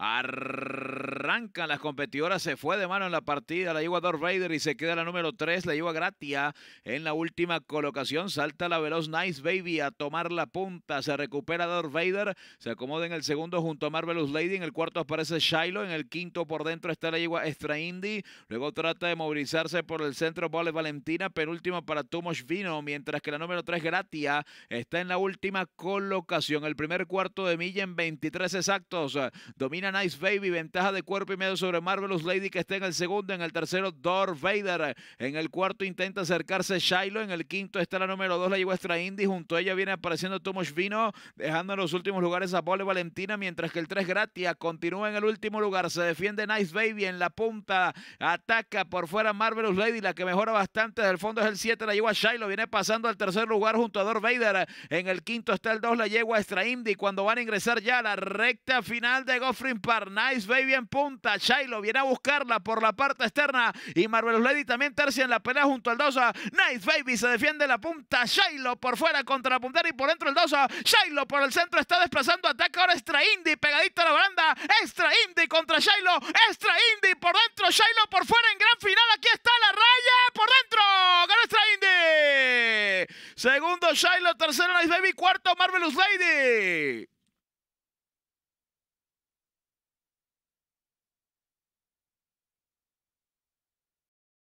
Ar... arrancan las competidoras. Se fue de mano en la partida. La lleva Darth Vader y se queda la número 3. La lleva Gratia en la última colocación. Salta la veloz Nice Baby a tomar la punta. Se recupera Dor Vader. Se acomoda en el segundo junto a Marvelous Lady. En el cuarto aparece Shiloh. En el quinto por dentro está la Igua Extra Indy. Luego trata de movilizarse por el centro Vale Valentina. Penúltimo para Tumosh Vino. Mientras que la número 3 Gratia está en la última colocación. El primer cuarto de milla en 23 exactos. Domina Nice Baby. Ventaja de primero sobre Marvelous Lady que está en el segundo. En el tercero, Dor Vader. En el cuarto intenta acercarse Shiloh. En el quinto está la número dos, la lleva Extra Indy. Junto a ella viene apareciendo Tomosh Vino, dejando en los últimos lugares a y Valentina. Mientras que el 3 Gratia continúa en el último lugar. Se defiende Nice Baby en la punta. Ataca por fuera Marvelous Lady, la que mejora bastante. Desde el fondo es el 7, la lleva Shiloh. Viene pasando al tercer lugar junto a Dor Vader. En el quinto está el 2, la yegua Extra Indy. Cuando van a ingresar ya a la recta final de Goffrin Park. Nice Baby en punta punta. Shiloh viene a buscarla por la parte externa. Y Marvelous Lady también tercia en la pelea junto al Dosa. Nice Baby se defiende la punta. Shiloh por fuera contra la puntera y por dentro el Dosa. Shiloh por el centro está desplazando. Ataca ahora Extra Indy pegadito a la banda Extra Indy contra Shiloh. Extra Indy por dentro. Shiloh por fuera en gran final. Aquí está la raya. Por dentro. Gana Extra Indy. Segundo Shiloh. Tercero Nice Baby. Cuarto Marvelous Lady.